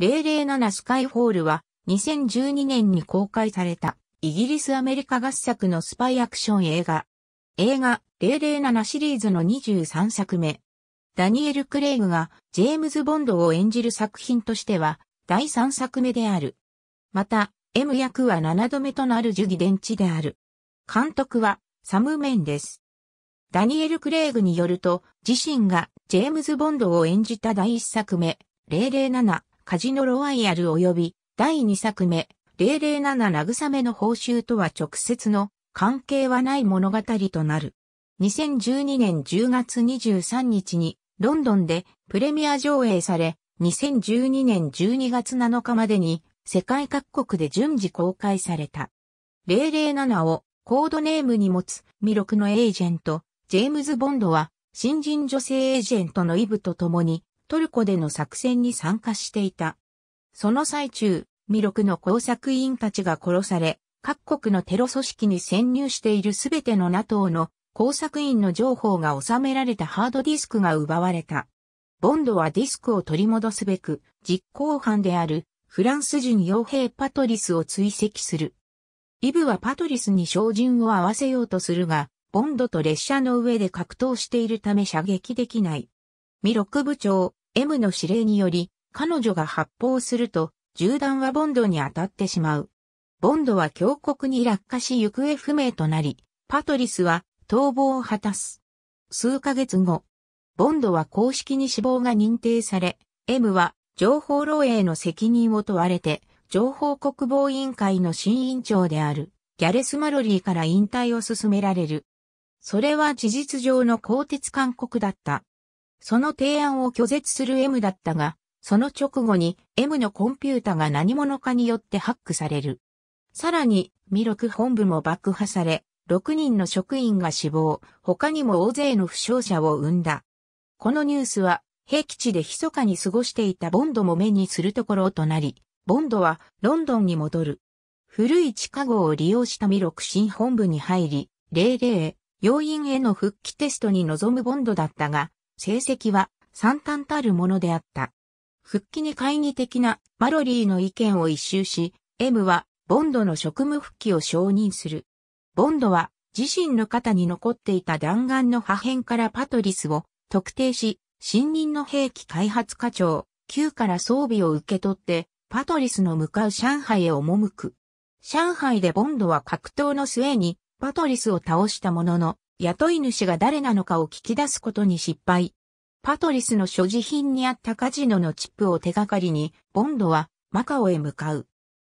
007スカイフォールは2012年に公開されたイギリスアメリカ合作のスパイアクション映画。映画007シリーズの23作目。ダニエル・クレイグがジェームズ・ボンドを演じる作品としては第3作目である。また、M 役は7度目となるジュギ・デンチである。監督はサム・メンです。ダニエル・クレイグによると、自身がジェームズ・ボンドを演じた第1作目、007カジノロワイヤル及び第2作目、007慰めの報酬とは直接の関係はない物語となる。2012年10月23日にロンドンでプレミア上映され、2012年12月7日までに世界各国で順次公開された。007をコードネームに持つ魅力のエージェント、ジェームズ・ボンドは新人女性エージェントのイブと共にトルコでの作戦に参加していた。その最中、ミロクの工作員たちが殺され、各国のテロ組織に潜入しているすべての NATO の工作員の情報が収められたハードディスクが奪われた。ボンドはディスクを取り戻すべく、実行犯であるフランス人傭兵パトリスを追跡する。イブはパトリスに照準を合わせようとするが、ボンドと列車の上で格闘しているため射撃できない。ミロク部長、M の指令により、彼女が発砲すると、銃弾はボンドに当たってしまう。ボンドは峡谷に落下し行方不明となり、パトリスは逃亡を果たす。数ヶ月後、ボンドは公式に死亡が認定され、M は情報漏洩の責任を問われて、情報国防委員会の新委員長である、ギャレス・マロリーから引退を進められる。それは事実上の更迭勧告だった。その提案を拒絶する M だったが、その直後に M のコンピュータが何者かによってハックされる。さらに、ミロク本部も爆破され、6人の職員が死亡、他にも大勢の負傷者を生んだ。このニュースは、平器地で密かに過ごしていたボンドも目にするところとなり、ボンドはロンドンに戻る。古い地下壕を利用したミロク新本部に入り、00、要員への復帰テストに臨むボンドだったが、成績は惨憺たるものであった。復帰に懐疑的なマロリーの意見を一周し、M はボンドの職務復帰を承認する。ボンドは自身の肩に残っていた弾丸の破片からパトリスを特定し、新任の兵器開発課長、Q から装備を受け取って、パトリスの向かう上海へ赴く。上海でボンドは格闘の末にパトリスを倒したものの、雇い主が誰なのかを聞き出すことに失敗。パトリスの所持品にあったカジノのチップを手がかりに、ボンドはマカオへ向かう。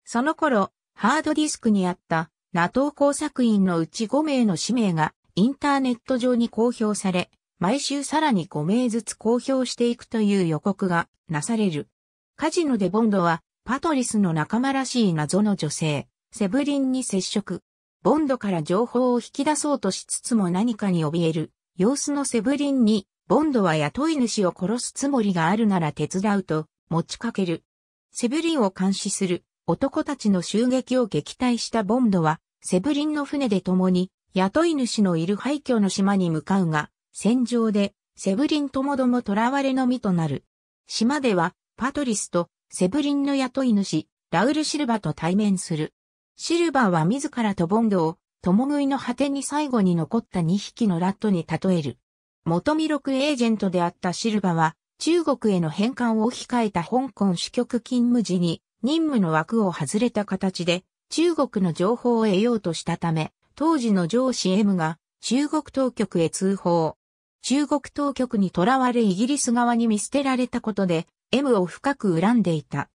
その頃、ハードディスクにあったナトー工作員のうち5名の氏名がインターネット上に公表され、毎週さらに5名ずつ公表していくという予告がなされる。カジノでボンドはパトリスの仲間らしい謎の女性、セブリンに接触。ボンドから情報を引き出そうとしつつも何かに怯える、様子のセブリンに、ボンドは雇い主を殺すつもりがあるなら手伝うと、持ちかける。セブリンを監視する、男たちの襲撃を撃退したボンドは、セブリンの船で共に、雇い主のいる廃墟の島に向かうが、戦場で、セブリンともども囚われの身となる。島では、パトリスと、セブリンの雇い主、ラウル・シルバと対面する。シルバーは自らとボンドを、共食いの果てに最後に残った2匹のラットに例える。元魅力エージェントであったシルバは、中国への返還を控えた香港支局勤務時に、任務の枠を外れた形で、中国の情報を得ようとしたため、当時の上司 M が、中国当局へ通報。中国当局に囚われイギリス側に見捨てられたことで、M を深く恨んでいた。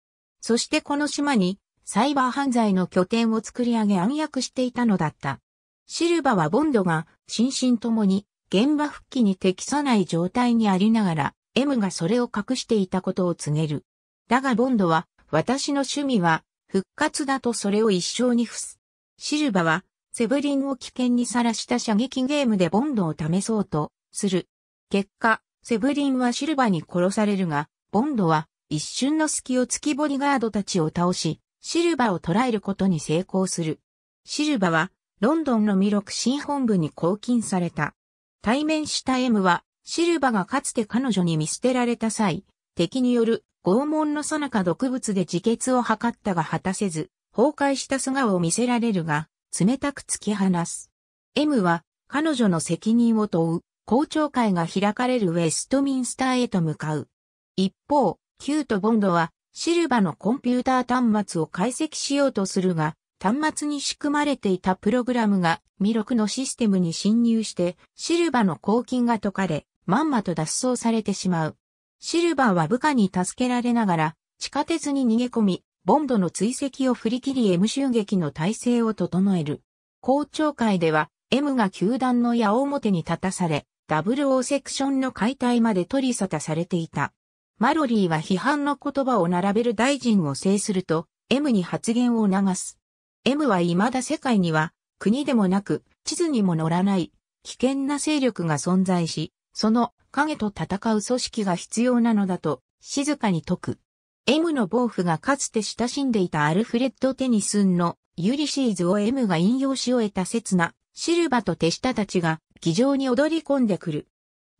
そしてこの島に、サイバー犯罪の拠点を作り上げ暗躍していたのだった。シルバはボンドが心身ともに現場復帰に適さない状態にありながら、M がそれを隠していたことを告げる。だがボンドは、私の趣味は復活だとそれを一生に付す。シルバは、セブリンを危険にさらした射撃ゲームでボンドを試そうとする。結果、セブリンはシルバに殺されるが、ボンドは一瞬の隙を突きボディガードたちを倒し、シルバを捕らえることに成功する。シルバは、ロンドンの魅力新本部に拘禁された。対面した M は、シルバがかつて彼女に見捨てられた際、敵による拷問の最中毒物で自決を図ったが果たせず、崩壊した素顔を見せられるが、冷たく突き放す。M は、彼女の責任を問う、公聴会が開かれるウェストミンスターへと向かう。一方、キュート・ボンドは、シルバのコンピューター端末を解析しようとするが、端末に仕組まれていたプログラムがミロクのシステムに侵入してシルバの抗菌が解かれ、まんまと脱走されてしまう。シルバは部下に助けられながら地下鉄に逃げ込み、ボンドの追跡を振り切り M 襲撃の体制を整える。校長会では M が球団の矢面に立たされ、オーセクションの解体まで取り沙汰されていた。マロリーは批判の言葉を並べる大臣を制すると、M に発言を促す。M は未だ世界には、国でもなく、地図にも乗らない、危険な勢力が存在し、その影と戦う組織が必要なのだと、静かに説く。M の暴風がかつて親しんでいたアルフレッド・テニスンのユリシーズを M が引用し終えた刹那、シルバと手下たちが議場に踊り込んでくる。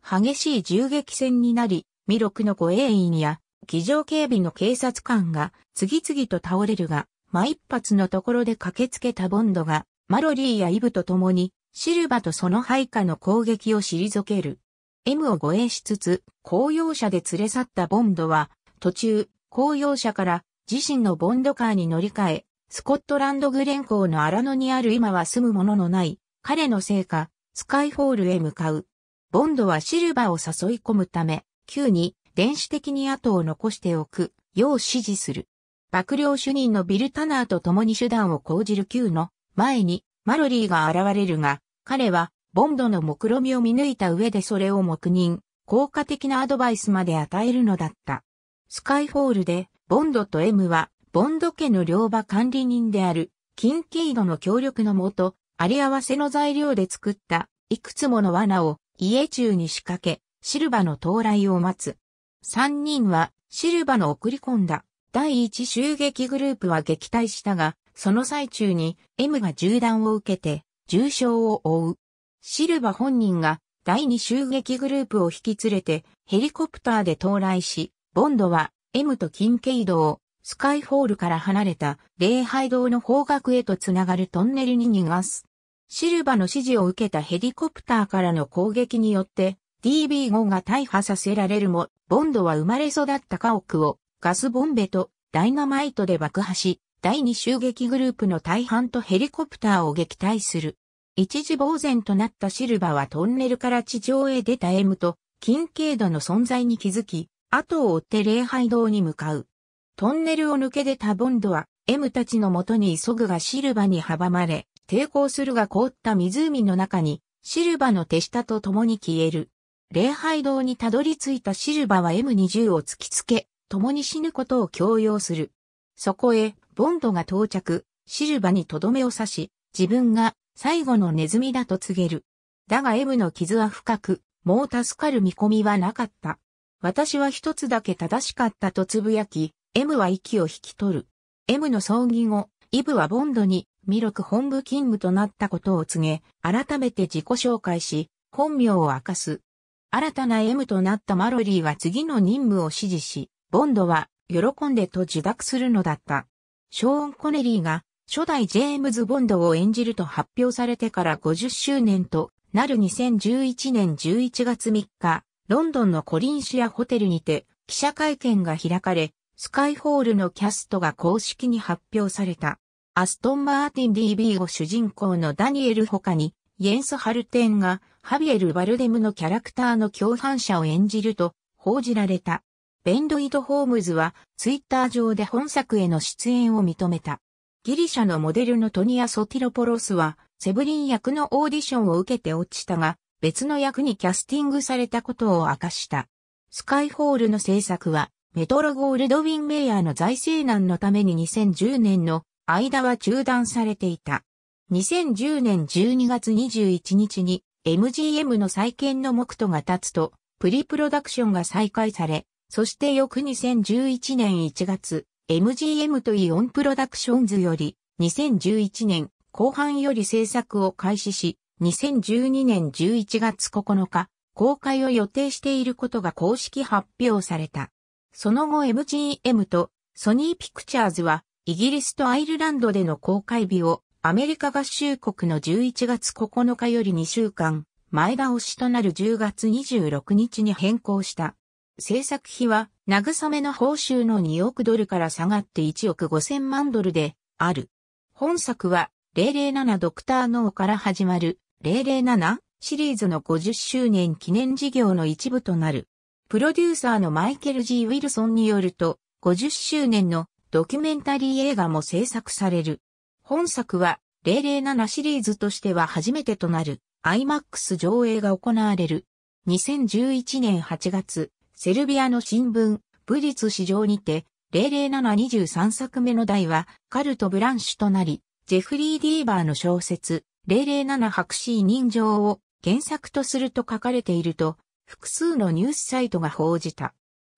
激しい銃撃戦になり、ロクの護衛員や、騎乗警備の警察官が次々と倒れるが、真一発のところで駆けつけたボンドが、マロリーやイブと共に、シルバとその配下の攻撃を退ける。M を護衛しつつ、公用車で連れ去ったボンドは、途中、公用車から自身のボンドカーに乗り換え、スコットランドグレン港の荒野にある今は住むもののない彼のせいか、スカイホールへ向かう。ボンドはシルバを誘い込むため、9に電子的に後を残しておくよう指示する。幕僚主任のビル・タナーと共に手段を講じる Q の前にマロリーが現れるが、彼はボンドの目論みを見抜いた上でそれを黙認、効果的なアドバイスまで与えるのだった。スカイフォールで、ボンドと M は、ボンド家の両場管理人である、キンキードの協力のもと、あり合わせの材料で作った、いくつもの罠を家中に仕掛け、シルバの到来を待つ。三人はシルバの送り込んだ第一襲撃グループは撃退したが、その最中に M が銃弾を受けて重傷を負う。シルバ本人が第二襲撃グループを引き連れてヘリコプターで到来し、ボンドは M とキンケイドをスカイホールから離れた礼拝堂の方角へとつながるトンネルに逃がす。シルバの指示を受けたヘリコプターからの攻撃によって DB5 が大破させられるも、ボンドは生まれ育った家屋をガスボンベとダイナマイトで爆破し、第2襲撃グループの大半とヘリコプターを撃退する。一時呆然となったシルバはトンネルから地上へ出た M と、キンケドの存在に気づき、後を追って礼拝堂に向かう。トンネルを抜け出たボンドは、M たちの元に急ぐがシルバに阻まれ、抵抗するが凍った湖の中に、シルバの手下と共に消える。礼拝堂にたどり着いたシルバは M20 を突きつけ、共に死ぬことを強要する。そこへ、ボンドが到着、シルバにとどめを刺し、自分が最後のネズミだと告げる。だが M の傷は深く、もう助かる見込みはなかった。私は一つだけ正しかったとつぶやき、M は息を引き取る。M の葬儀後、イブはボンドに、ミロク本部勤務となったことを告げ、改めて自己紹介し、本名を明かす。新たな M となったマロリーは次の任務を指示し、ボンドは喜んでと受諾するのだった。ショーン・コネリーが初代ジェームズ・ボンドを演じると発表されてから50周年となる2011年11月3日、ロンドンのコリンシアホテルにて記者会見が開かれ、スカイホールのキャストが公式に発表された。アストン・マーティン DB を主人公のダニエル他に、イエンス・ハルテンがハビエル・バルデムのキャラクターの共犯者を演じると報じられた。ベンドイド・ホームズはツイッター上で本作への出演を認めた。ギリシャのモデルのトニア・ソティロポロスはセブリン役のオーディションを受けて落ちたが別の役にキャスティングされたことを明かした。スカイホールの制作はメトロゴールドウィン・メイヤーの財政難のために2010年の間は中断されていた。2010年12月21日に MGM の再建の目途が立つと、プリプロダクションが再開され、そして翌2011年1月、MGM とイオンプロダクションズより、2011年後半より制作を開始し、2012年11月9日、公開を予定していることが公式発表された。その後 MGM とソニーピクチャーズは、イギリスとアイルランドでの公開日をアメリカ合衆国の11月9日より2週間、前倒しとなる10月26日に変更した。制作費は、慰めの報酬の2億ドルから下がって1億5000万ドルで、ある。本作は、007ドクターノーから始まる、007シリーズの50周年記念事業の一部となる。プロデューサーのマイケル・ G・ ウィルソンによると、50周年のドキュメンタリー映画も制作される。本作は007シリーズとしては初めてとなる IMAX 上映が行われる。2011年8月、セルビアの新聞、ブリツ市場にて、00723作目の題は、カルト・ブランシュとなり、ジェフリー・ディーバーの小説、007白紙人情を原作とすると書かれていると、複数のニュースサイトが報じた。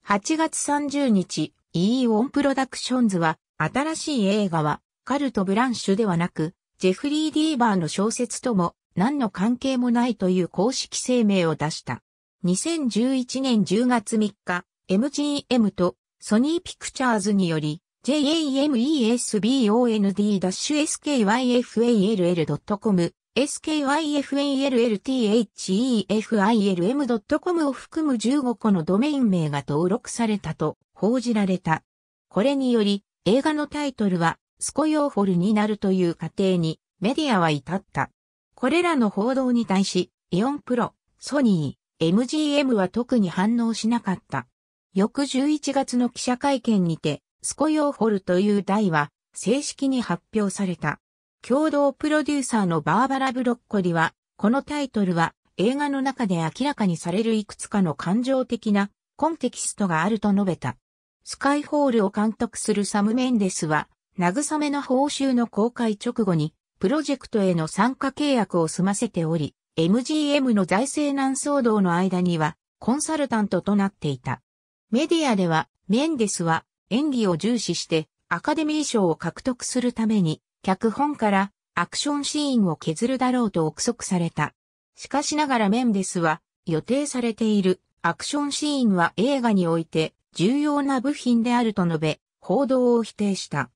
8月30日、e オンプロダクションズは、新しい映画は、カルト・ブランシュではなく、ジェフリー・ディーバーの小説とも何の関係もないという公式声明を出した。2011年10月3日、MGM とソニーピクチャーズにより、jamesbond-skyfall.com skyfalltefilm.com を含む15個のドメイン名が登録されたと報じられた。これにより映画のタイトルはスコヨーホルになるという過程にメディアは至った。これらの報道に対し、イオンプロ、ソニー、MGM は特に反応しなかった。翌11月の記者会見にて、スコヨーホルという題は正式に発表された。共同プロデューサーのバーバラ・ブロッコリは、このタイトルは映画の中で明らかにされるいくつかの感情的なコンテキストがあると述べた。スカイホールを監督するサム・メンデスは、慰めの報酬の公開直後に、プロジェクトへの参加契約を済ませており、MGM の財政難騒動の間には、コンサルタントとなっていた。メディアでは、メンデスは演技を重視して、アカデミー賞を獲得するために、脚本からアクションシーンを削るだろうと憶測された。しかしながらメンデスは、予定されているアクションシーンは映画において重要な部品であると述べ、報道を否定した。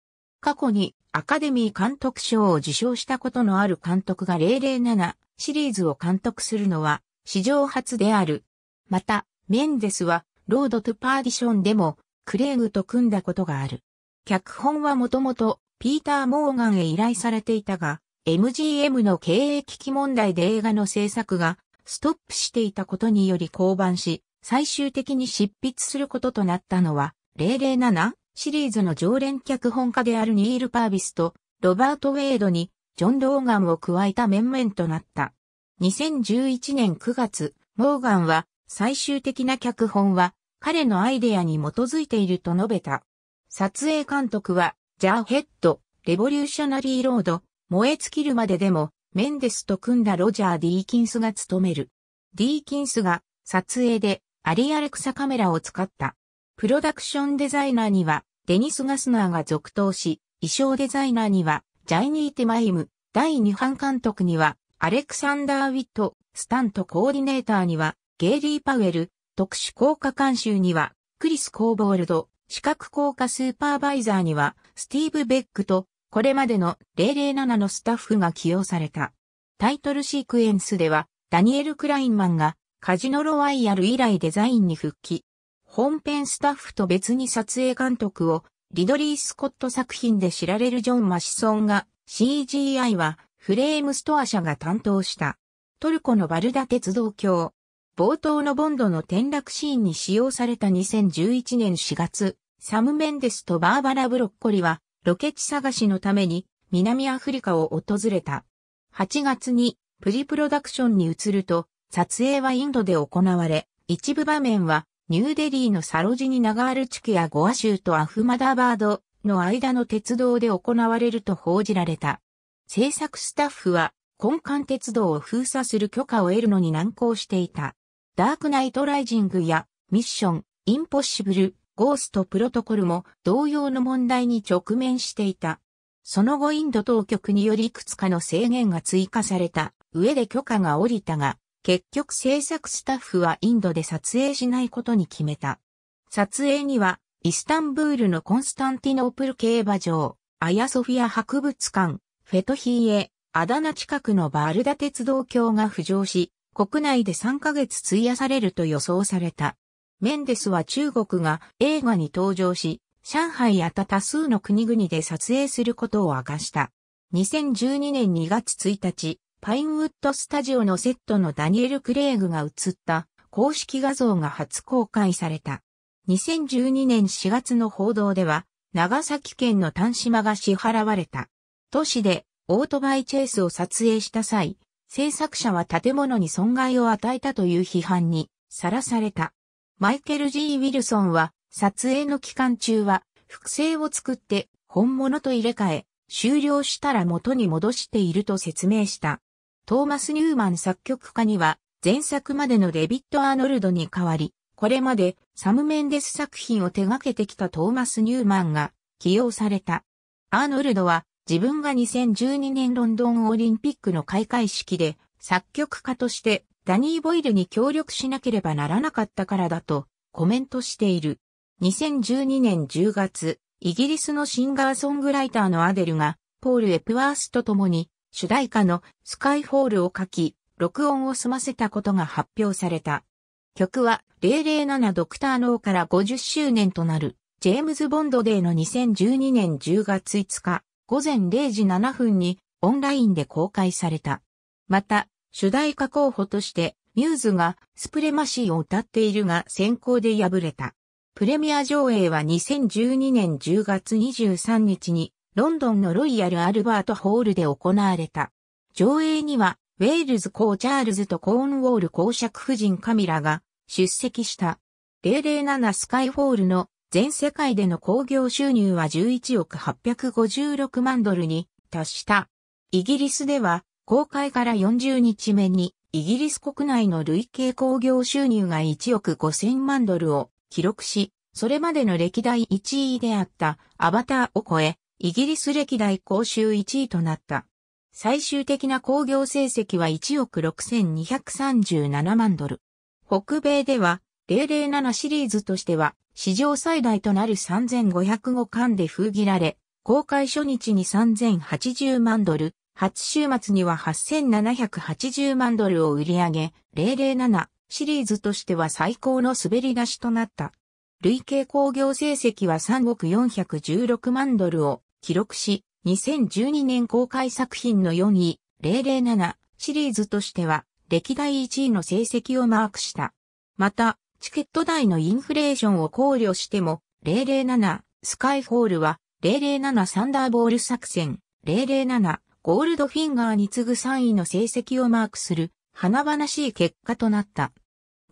過去にアカデミー監督賞を受賞したことのある監督が007シリーズを監督するのは史上初である。また、メンデスはロードトゥパーディションでもクレイグと組んだことがある。脚本はもともとピーター・モーガンへ依頼されていたが、MGM の経営危機問題で映画の制作がストップしていたことにより降板し、最終的に執筆することとなったのは、007シリーズの常連脚本家であるニール・パービスとロバート・ウェイドにジョン・ローガンを加えた面々となった。2011年9月、モーガンは最終的な脚本は彼のアイデアに基づいていると述べた。撮影監督はジャーヘッド、レボリューショナリーロード、燃え尽きるまででもメンデスと組んだロジャー・ディーキンスが務める。ディーキンスが撮影でアリアレクサカメラを使った。プロダクションデザイナーには、デニス・ガスナーが続投し、衣装デザイナーには、ジャイニー・テマイム、第2版監督には、アレクサンダー・ウィット、スタントコーディネーターには、ゲイリー・パウエル、特殊効果監修には、クリス・コーボールド、視覚効果スーパーバイザーには、スティーブ・ベックと、これまでの007のスタッフが起用された。タイトルシークエンスでは、ダニエル・クラインマンが、カジノロワイヤル以来デザインに復帰。本編スタッフと別に撮影監督をリドリー・スコット作品で知られるジョン・マシソンが CGI はフレームストア社が担当した。トルコのバルダ鉄道橋。冒頭のボンドの転落シーンに使用された2011年4月、サム・メンデスとバーバラ・ブロッコリはロケ地探しのために南アフリカを訪れた。8月にプリプロダクションに移ると撮影はインドで行われ、一部場面はニューデリーのサロジニナガール地区やゴア州とアフマダバードの間の鉄道で行われると報じられた。制作スタッフは根幹鉄道を封鎖する許可を得るのに難航していた。ダークナイトライジングやミッション、インポッシブル、ゴーストプロトコルも同様の問題に直面していた。その後インド当局によりいくつかの制限が追加された上で許可が下りたが、結局制作スタッフはインドで撮影しないことに決めた。撮影には、イスタンブールのコンスタンティノープル競馬場、アヤソフィア博物館、フェトヒーエ、アダナ近くのバールダ鉄道橋が浮上し、国内で3ヶ月費やされると予想された。メンデスは中国が映画に登場し、上海やた多数の国々で撮影することを明かした。2012年2月1日、パインウッドスタジオのセットのダニエル・クレイグが映った公式画像が初公開された。2012年4月の報道では、長崎県の丹島が支払われた。都市でオートバイチェイスを撮影した際、制作者は建物に損害を与えたという批判にさらされた。マイケル・ G・ ウィルソンは撮影の期間中は複製を作って本物と入れ替え、終了したら元に戻していると説明した。トーマス・ニューマン作曲家には、前作までのデビッド・アーノルドに代わり、これまでサム・メンデス作品を手掛けてきたトーマス・ニューマンが起用された。アーノルドは自分が2012年ロンドンオリンピックの開会式で作曲家としてダニー・ボイルに協力しなければならなかったからだとコメントしている。2012年10月、イギリスのシンガーソングライターのアデルがポール・エプワースと共に主題歌のスカイフォールを書き、録音を済ませたことが発表された。曲は007ドクターノーから50周年となる、ジェームズ・ボンドデーの2012年10月5日、午前0時7分にオンラインで公開された。また、主題歌候補として、ミューズがスプレマシーを歌っているが先行で敗れた。プレミア上映は2012年10月23日にロンドンのロイヤル・アルバート・ホールで行われた。上映には、ウェールズ公チャールズとコーンウォール公爵夫人カミラが出席した。007スカイフォールの全世界での興行収入は11億856万ドルに達した。イギリスでは公開から40日目にイギリス国内の累計興行収入が1億5000万ドルを記録し、それまでの歴代1位であったアバターを超え、イギリス歴代公衆1位となった。最終的な工業成績は1億6237万ドル。北米では007シリーズとしては史上最大となる3505巻で封切られ、公開初日に3080万ドル、初週末には8780万ドルを売り上げ、007シリーズとしては最高の滑り出しとなった。累計工業成績は3億416万ドルを記録し、2012年公開作品の4位、007シリーズとしては、歴代1位の成績をマークした。また、チケット代のインフレーションを考慮しても、007スカイフォールは、007サンダーボール作戦、007ゴールドフィンガーに次ぐ3位の成績をマークする、華々しい結果となった。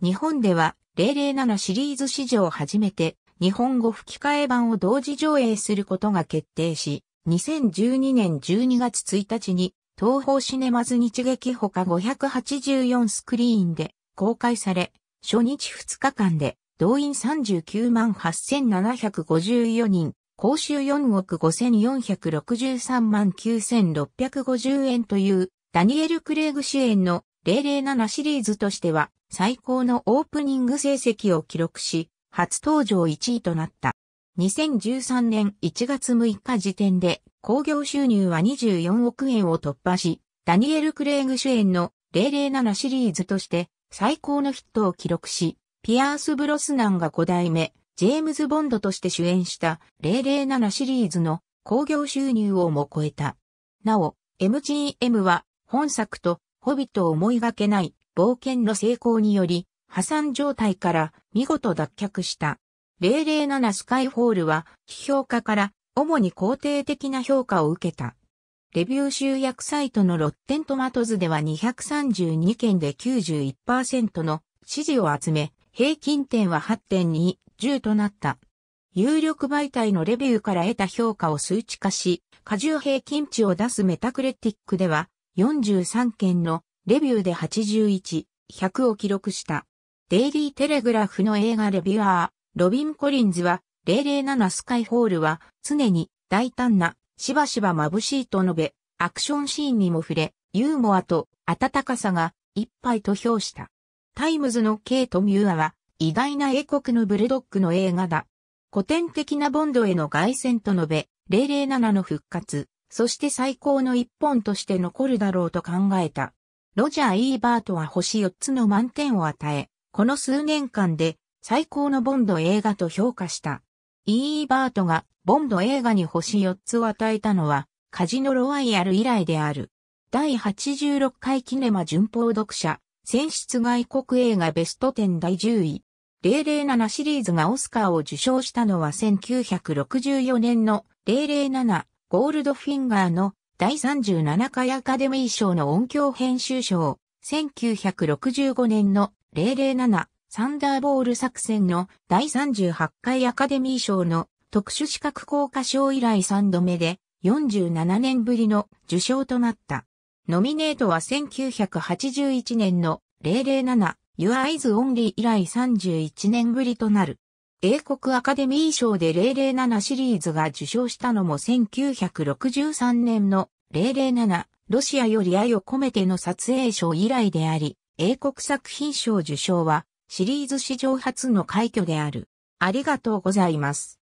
日本では、007シリーズ史上初めて、日本語吹き替え版を同時上映することが決定し、2012年12月1日に東方シネマズ日劇ほか584スクリーンで公開され、初日2日間で動員39万8754人、公衆4億5463万9650円というダニエル・クレイグ主演の007シリーズとしては最高のオープニング成績を記録し、初登場1位となった。2013年1月6日時点で興行収入は24億円を突破し、ダニエル・クレイグ主演の007シリーズとして最高のヒットを記録し、ピアース・ブロスナンが5代目、ジェームズ・ボンドとして主演した007シリーズの興行収入をも超えた。なお、MGM は本作とホビット思いがけない冒険の成功により破産状態から見事脱却した。007スカイホールは、批評家から主に肯定的な評価を受けた。レビュー集約サイトのロッテントマトズでは232件で91%の支持を集め、平均点は8.2、10となった。有力媒体のレビューから得た評価を数値化し、過重平均値を出すメタクレティックでは、43件のレビューで81、100を記録した。デイリーテレグラフの映画レビュアー、ロビン・コリンズは、007スカイホールは、常に大胆な、しばしば眩しいと述べ、アクションシーンにも触れ、ユーモアと温かさが一杯と評した。タイムズのケイト・ミューアは、意外な英国のブルドッグの映画だ。古典的なボンドへの凱旋と述べ、007の復活、そして最高の一本として残るだろうと考えた。ロジャー・イーバートは星4つの満点を与え、この数年間で最高のボンド映画と評価した。イーバートがボンド映画に星4つを与えたのはカジノロワイヤル以来である。第86回キネマ巡報読者、選出外国映画ベスト10第10位。007シリーズがオスカーを受賞したのは1964年の007ゴールドフィンガーの第37回アカデミー賞の音響編集賞、1965年の007サンダーボール作戦の第38回アカデミー賞の特殊資格効果賞以来3度目で47年ぶりの受賞となった。ノミネートは1981年の007 Your Eyes Only 以来31年ぶりとなる。英国アカデミー賞で007シリーズが受賞したのも1963年の007ロシアより愛を込めての撮影賞以来であり、英国作品賞受賞はシリーズ史上初の快挙である。ありがとうございます。